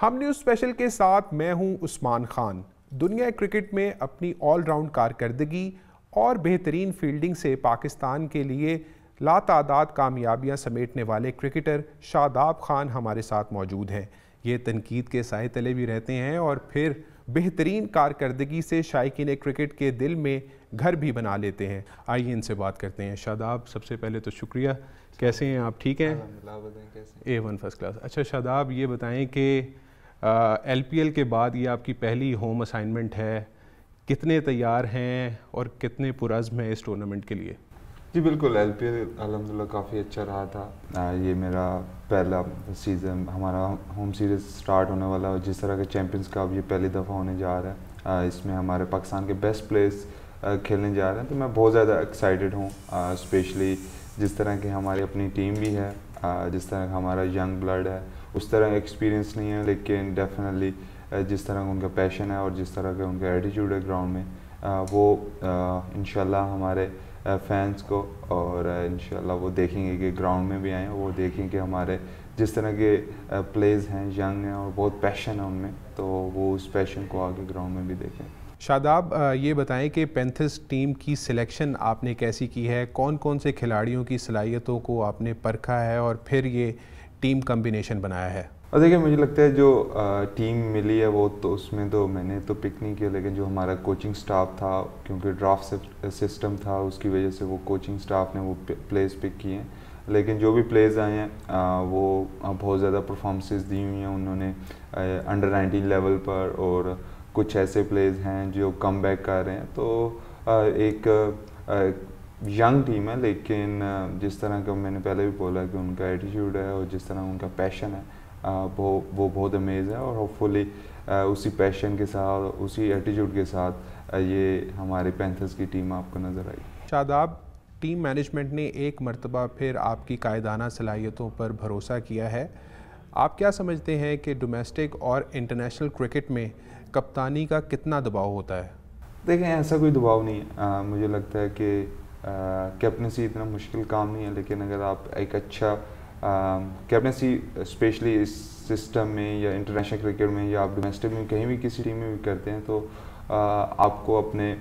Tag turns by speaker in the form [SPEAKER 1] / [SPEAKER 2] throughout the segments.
[SPEAKER 1] हम news special के साथ मैं हूं उस्मान खान दुनिया क्रिकेट में अपनी ऑलराउंड कारकर्दगी और बेहतरीन फील्डिंग से पाकिस्तान के लिए लातादाद कामयाबियां समेटने वाले क्रिकेटर शादाब खान हमारे साथ मौजूद हैं ये तनकीद के साय तले भी रहते हैं और फिर बेहतरीन कारकर्दगी से ने क्रिकेट के दिल में घर भी बना लेते हैं आइए इनसे बात करते हैं शादाब सबसे पहले तो शुक्रिया कैसे हैं आप ठीक हैं ए वन फर्स्ट क्लास अच्छा शादाब ये बताएं कि एल एल के बाद ये आपकी पहली होम असाइनमेंट है कितने तैयार हैं और कितने पुरज़म हैं इस टूर्नामेंट के लिए
[SPEAKER 2] जी बिल्कुल एल पी एल अलहमदिल्ला काफ़ी अच्छा रहा था
[SPEAKER 1] आ, ये मेरा पहला सीज़न हमारा होम सीरीज़
[SPEAKER 2] स्टार्ट होने वाला है जिस तरह के चैम्पियंस का ये पहली दफ़ा होने जा रहा है इसमें हमारे पाकिस्तान के बेस्ट प्लेयर्स खेलने जा रहे हैं तो मैं बहुत ज़्यादा एक्साइटेड हूँ स्पेशली जिस तरह की हमारी अपनी टीम भी है आ, जिस तरह का हमारा यंग ब्लड है उस तरह एक्सपीरियंस नहीं है लेकिन डेफिनेटली जिस तरह का उनका पैशन है और जिस तरह का उनका एटीट्यूड है ग्राउंड में वो इन हमारे फैंस को और इन वो देखेंगे कि ग्राउंड में भी आएँ वो देखेंगे कि हमारे जिस तरह के प्लेज हैं यंग हैं और बहुत पैशन है उनमें तो वो उस पैशन को आगे ग्राउंड में भी देखें
[SPEAKER 1] शादाब ये बताएं कि पेंथिस टीम की सिलेक्शन आपने कैसी की है कौन कौन से खिलाड़ियों की सलाहियतों को आपने परखा है और फिर ये टीम कम्बिनेशन बनाया है
[SPEAKER 2] और देखिए मुझे लगता है जो टीम मिली है वो तो उसमें तो मैंने तो पिक नहीं किया लेकिन जो हमारा कोचिंग स्टाफ था क्योंकि ड्राफ्ट सिस्टम था उसकी वजह से वो कोचिंग स्टाफ ने वो प्लेस पिक किए हैं लेकिन जो भी प्लेयर्स आए हैं वो बहुत ज़्यादा परफॉर्मेंसेस दी हुई हैं उन्होंने अंडर नाइनटीन लेवल पर और कुछ ऐसे प्लेयर्स हैं जो कम बैक कर रहे हैं तो एक यंग टीम है लेकिन जिस तरह का मैंने पहले भी बोला कि उनका एटीट्यूड है और जिस तरह उनका पैशन है वो वो बहुत अमेज है और होपफुली उसी पैशन के साथ उसी एटीट्यूड के साथ ये हमारे पैंथर्स की टीम आपको नज़र आई
[SPEAKER 1] शादाब टीम मैनेजमेंट ने एक मरतबा फिर आपकी कायदाना सलाहियतों पर भरोसा किया है आप क्या समझते हैं कि डोमेस्टिक और इंटरनेशनल क्रिकेट में कप्तानी का कितना दबाव होता है देखें ऐसा कोई दबाव नहीं आ, मुझे लगता है कि
[SPEAKER 2] कैप्टनसी इतना मुश्किल काम नहीं है लेकिन अगर आप एक अच्छा कैप्टनसी स्पेशली इस सिस्टम में या इंटरनेशनल क्रिकेट में या आप डोमेस्टिक में कहीं भी किसी टीम में भी करते हैं तो आ, आपको अपने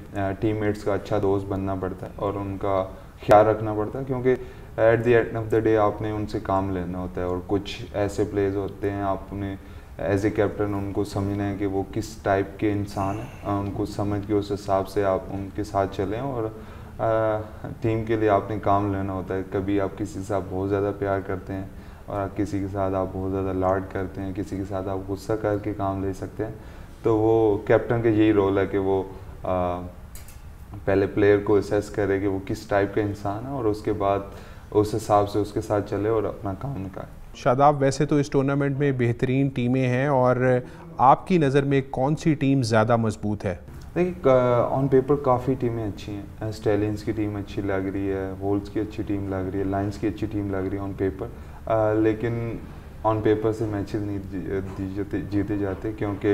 [SPEAKER 2] टीममेट्स का अच्छा दोस्त बनना पड़ता है और उनका ख्याल रखना पड़ता है क्योंकि at the end of the day आपने उनसे काम लेना होता है और कुछ ऐसे प्लेयर्स होते हैं आपने एज ए कैप्टन उनको समझना है कि वो किस टाइप के इंसान हैं उनको समझ के उस हिसाब से आप उनके साथ चलें और टीम के लिए आपने काम लेना होता है कभी आप किसी से आप बहुत ज़्यादा प्यार करते हैं और आप किसी के साथ आप बहुत ज़्यादा लाड करते हैं किसी के साथ आप गुस्सा करके काम ले सकते हैं तो वो कैप्टन का यही रोल है कि वो आ, पहले प्लेयर को असेस करे कि वो किस टाइप का इंसान है और उसके बाद उस हिसाब से उसके साथ चले और अपना काम निकाले
[SPEAKER 1] शादाब वैसे तो इस टूर्नामेंट में बेहतरीन टीमें हैं और आपकी नज़र में कौन सी टीम ज़्यादा मजबूत है
[SPEAKER 2] देखिए ऑन पेपर काफ़ी टीमें अच्छी हैं स्टेलियंस की टीम अच्छी लग रही है वोल्स की अच्छी टीम लग रही है लाइन्स की अच्छी टीम लग रही है ऑन पेपर लेकिन ऑन पेपर से मैचेस नहीं जीते जीते जाते क्योंकि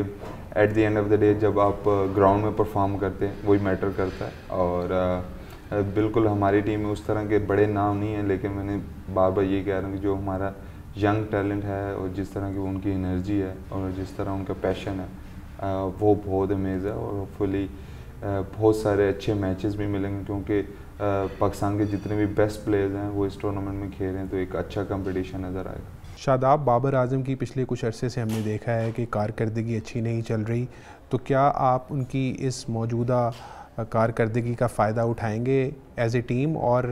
[SPEAKER 2] at the end of the day जब आप ग्राउंड में परफॉर्म करते हैं वही मैटर करता है और बिल्कुल हमारी टीम में उस तरह के बड़े नाम नहीं है लेकिन मैंने बार बार ये कह रहा हूँ कि जो हमारा यंग टैलेंट है और जिस तरह की उनकी एनर्जी है और जिस तरह उनका पैशन है वो बहुत अमेज है और होपफुली बहुत सारे अच्छे मैचेस भी मिलेंगे क्योंकि पाकिस्तान के जितने भी बेस्ट प्लेयर्स हैं वो इस टूर्नामेंट में खेल रहे हैं तो एक अच्छा कंपटीशन नज़र आएगा
[SPEAKER 1] शादाब बाबर आजम की पिछले कुछ अरसे से हमने देखा है कि कारकर्दगी अच्छी नहीं चल रही तो क्या आप उनकी इस मौजूदा कारकर्दगी का फ़ायदा उठाएंगे एज ए टीम और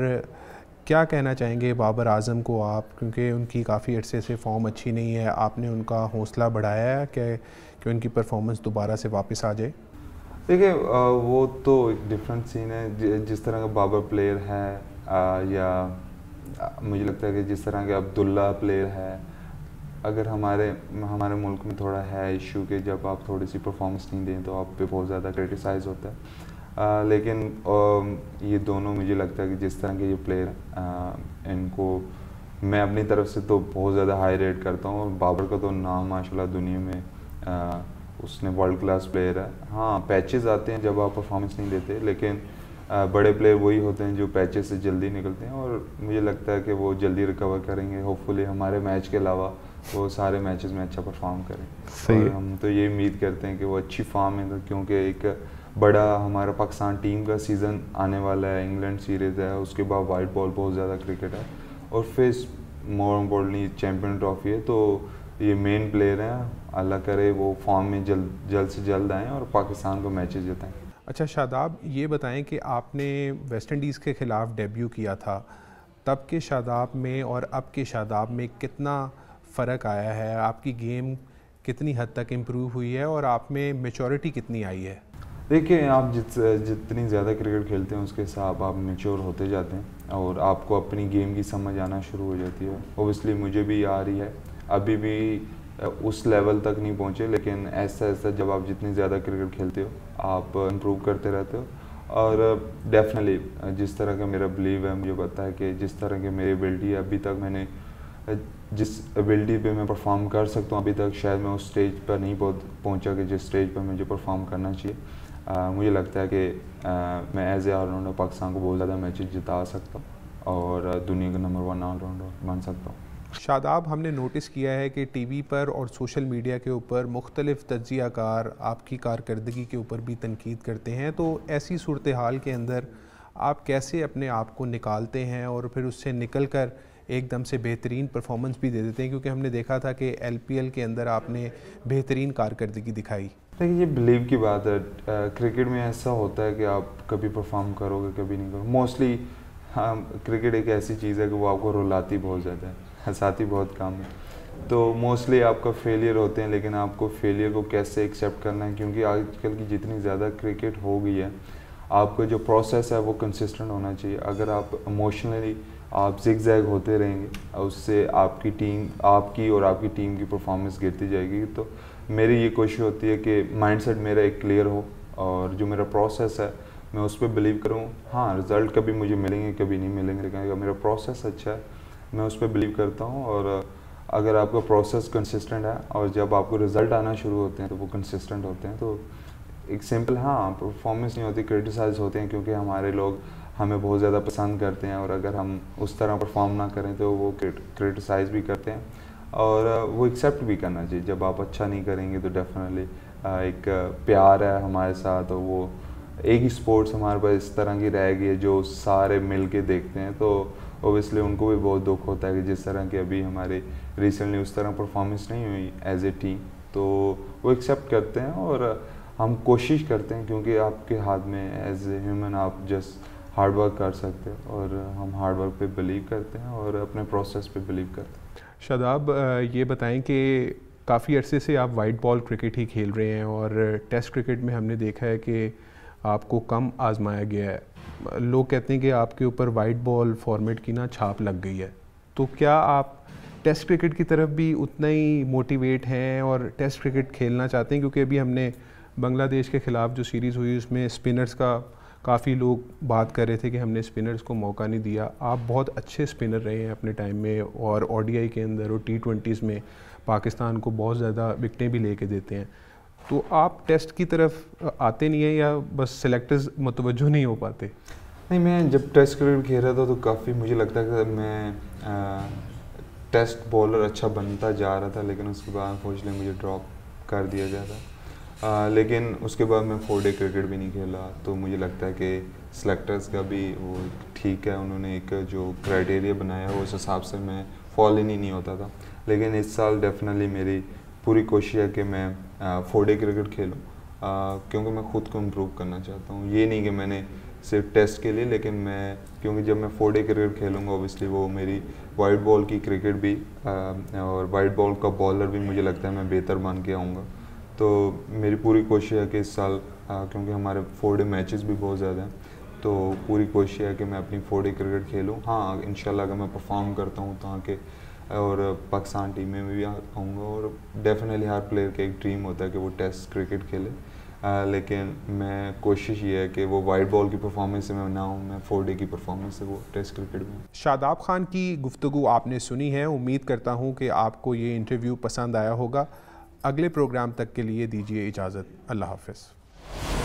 [SPEAKER 1] क्या कहना चाहेंगे बाबर आजम को आप क्योंकि उनकी काफ़ी अरसे से फॉर्म अच्छी नहीं है आपने उनका हौसला बढ़ाया है कि कि उनकी परफॉर्मेंस दोबारा से वापस आ जाए
[SPEAKER 2] देखिए वो तो डिफरेंट सीन है जिस तरह का बाबर प्लेयर है आ, या मुझे लगता है कि जिस तरह के अब्दुल्ला प्लेयर है अगर हमारे हमारे मुल्क में थोड़ा है इशू कि जब आप थोड़ी सी परफॉर्मेंस नहीं दें तो आप पे बहुत ज़्यादा क्रिटिसाइज होता है आ, लेकिन आ, ये दोनों मुझे लगता है कि जिस तरह के ये प्लेयर आ, इनको मैं अपनी तरफ से तो बहुत ज़्यादा हाई रेट करता हूँ और बाबर का तो नाम माशाल्लाह दुनिया में उसने वर्ल्ड क्लास प्लेयर है हाँ पैचेस आते हैं जब आप परफॉर्मेंस नहीं देते लेकिन बड़े प्लेयर वही होते हैं जो पैचेस से जल्दी निकलते हैं और मुझे लगता है कि वो जल्दी रिकवर करेंगे होपफुली हमारे मैच के अलावा वो सारे मैचेस में अच्छा परफॉर्म करें सही और हम तो ये उम्मीद करते हैं कि वो अच्छी फॉर्म में तो क्योंकि एक बड़ा हमारा पाकिस्तान टीम का सीज़न आने वाला है इंग्लैंड सीरीज़ है उसके बाद वाइट बॉल बहुत ज़्यादा क्रिकेट है और फिर मोर इम्पोर्टली चैम्पियन ट्रॉफी है तो ये मेन प्लेयर हैं अल्लाह करे वो फॉर्म में जल्द जल्द से जल्द आएँ और पाकिस्तान को मैच जिताएँ
[SPEAKER 1] अच्छा शादाब ये बताएं कि आपने वेस्ट इंडीज़ के ख़िलाफ़ डेब्यू किया था तब के शादाब में और अब के शादाब में कितना फ़र्क आया है आपकी गेम कितनी हद तक इम्प्रूव हुई है और आप में मेचोरिटी कितनी आई है देखिए आप जित
[SPEAKER 2] जितनी ज़्यादा क्रिकेट खेलते हैं उसके हिसाब आप मेच्योर होते जाते हैं और आपको अपनी गेम की समझ आना शुरू हो जाती है ओबियसली मुझे भी आ रही है अभी भी उस लेवल तक नहीं पहुँचे लेकिन ऐसा ऐसा जब आप जितनी ज़्यादा क्रिकेट खेलते हो आप इम्प्रूव करते रहते हो और डेफिनेटली जिस तरह का मेरा बिलीव है मुझे पता है कि जिस तरह की मेरी एबिलिटी अभी तक मैंने जिस एबिलिटी पे मैं परफॉर्म कर सकता हूँ अभी तक शायद मैं उस स्टेज पर नहीं पहुँचा कि जिस स्टेज पर मुझे परफॉर्म करना चाहिए आ, मुझे लगता है कि आ, मैं एज ए ऑलराउंडर पाकिस्तान को बहुत ज़्यादा मैचेज जिता सकता हूँ और दुनिया का नंबर वन ऑलराउंडर बन सकता हूँ
[SPEAKER 1] शादाब हमने नोटिस किया है कि टी वी पर और सोशल मीडिया के ऊपर मुख्तलिफ तजियाकार आपकी कारकर्दगी के ऊपर भी तनकीद करते हैं तो ऐसी सूरत हाल के अंदर आप कैसे अपने आप को निकालते हैं और फिर उससे निकल कर एकदम से बेहतरीन परफॉर्मेंस भी दे देते हैं क्योंकि हमने देखा था कि एल पी एल के अंदर आपने बेहतरीन कारकर्दगी दिखाई देखिए ये बिलीव
[SPEAKER 2] की बात है क्रिकेट में ऐसा होता है कि आप कभी परफॉर्म करोगे कभी नहीं करोगे मोस्टली हाँ क्रिकेट एक ऐसी चीज़ है कि वो आपको रुलाती बहुत ज़्यादा है हंसाती बहुत काम है तो मोस्टली आपका फेलियर होते हैं लेकिन आपको फेलियर को कैसे एक्सेप्ट करना है क्योंकि आजकल की जितनी ज़्यादा क्रिकेट हो गई है आपका जो प्रोसेस है वो कंसिस्टेंट होना चाहिए अगर आप इमोशनली आप जिग जैग होते रहेंगे उससे आपकी टीम आपकी और आपकी टीम की परफॉर्मेंस गिरती जाएगी तो मेरी ये कोशिश होती है कि माइंडसेट मेरा एक क्लियर हो और जो मेरा प्रोसेस है मैं उस पर बिलीव करूँ हाँ रिज़ल्ट कभी मुझे मिलेंगे कभी नहीं मिलेंगे लेकिन अगर मेरा प्रोसेस अच्छा है मैं उस पर बिलीव करता हूँ और अगर आपका प्रोसेस कंसिस्टेंट है और जब आपको रिजल्ट आना शुरू होते हैं तो वो कंसिस्टेंट होते हैं तो एक सिंपल हाँ परफॉर्मेंस नहीं होती क्रिटिसाइज होते हैं क्योंकि हमारे लोग हमें बहुत ज़्यादा पसंद करते हैं और अगर हम उस तरह परफॉर्म ना करें तो वो क्रिटिसाइज भी करते हैं और वो एक्सेप्ट भी करना चाहिए जब आप अच्छा नहीं करेंगे तो डेफिनेटली एक प्यार है हमारे साथ और वो एक ही स्पोर्ट्स हमारे पास इस तरह की रह गई है जो सारे मिल के देखते हैं तो ओबियसली उनको भी बहुत दुख होता है कि जिस तरह की अभी हमारे रिसेंटली उस तरह परफॉर्मेंस नहीं हुई एज ए टीम तो वो एक्सेप्ट करते हैं और हम कोशिश करते हैं क्योंकि आपके हाथ में एज ए ह्यूमन आप जस्ट हार्ड वर्क कर सकते हैं और हम हार्ड वर्क पे बिलीव करते हैं और अपने प्रोसेस पे बिलीव करते
[SPEAKER 1] हैं शादाब ये बताएं कि काफ़ी अरसे से आप वाइट बॉल क्रिकेट ही खेल रहे हैं और टेस्ट क्रिकेट में हमने देखा है कि आपको कम आजमाया गया है लोग कहते हैं कि आपके ऊपर वाइट बॉल फॉर्मेट की ना छाप लग गई है तो क्या आप टेस्ट क्रिकेट की तरफ भी उतना ही मोटिवेट हैं और टेस्ट क्रिकेट खेलना चाहते हैं क्योंकि अभी हमने बांग्लादेश के ख़िलाफ़ जो सीरीज़ हुई उसमें स्पिनर्स का काफ़ी लोग बात कर रहे थे कि हमने स्पिनर्स को मौका नहीं दिया आप बहुत अच्छे स्पिनर रहे हैं अपने टाइम में और ओडीआई के अंदर और टी ट्वेंटीज़ में पाकिस्तान को बहुत ज़्यादा विकटें भी लेके देते हैं तो आप टेस्ट की तरफ आते नहीं हैं या बस सेलेक्टर्स मतवजह नहीं हो पाते
[SPEAKER 2] नहीं मैं जब
[SPEAKER 1] टेस्ट क्रिकेट खेल रहा था तो काफ़ी मुझे लगता था मैं
[SPEAKER 2] आ, टेस्ट बॉलर अच्छा बनता जा रहा था लेकिन उसके बाद अनफॉर्चुनेटली मुझे ड्रॉप कर दिया गया था आ, लेकिन उसके बाद मैं फोर डे क्रिकेट भी नहीं खेला तो मुझे लगता है कि सेलेक्टर्स का भी वो ठीक है उन्होंने एक जो क्राइटेरिया बनाया उस हिसाब से मैं फॉल इन ही नहीं होता था लेकिन इस साल डेफिनेटली मेरी पूरी कोशिश है कि मैं फोर डे क्रिकेट खेलूँ क्योंकि मैं खुद को इम्प्रूव करना चाहता हूँ ये नहीं कि मैंने सिर्फ टेस्ट के लिए लेकिन मैं क्योंकि जब मैं फोर डे क्रिकेट खेलूँगा ओबियसली वो मेरी वाइट बॉल की क्रिकेट भी आ, और वाइट बॉल का बॉलर भी मुझे लगता है मैं बेहतर बन के आऊँगा तो मेरी पूरी कोशिश है कि इस साल आ, क्योंकि हमारे फोर डे मैचेस भी बहुत ज़्यादा हैं तो पूरी कोशिश है कि मैं अपनी फोर डे क्रिकेट खेलूँ हाँ इन अगर मैं परफॉर्म करता हूँ तो आके और पाकिस्तान टीम में भी आऊँगा और डेफिनेटली हर प्लेयर का एक ड्रीम होता है कि वो टेस्ट क्रिकेट खेले आ, लेकिन मैं कोशिश ये है कि वो वाइट बॉल की परफॉर्मेंस में ना हूँ मैं फोर डे की परफॉर्मेंस से वो टेस्ट क्रिकेट में
[SPEAKER 1] शादाब खान की गुफ्तु आपने सुनी है उम्मीद करता हूँ कि आपको ये इंटरव्यू पसंद आया होगा अगले प्रोग्राम तक के लिए दीजिए इजाज़त अल्लाह हाफ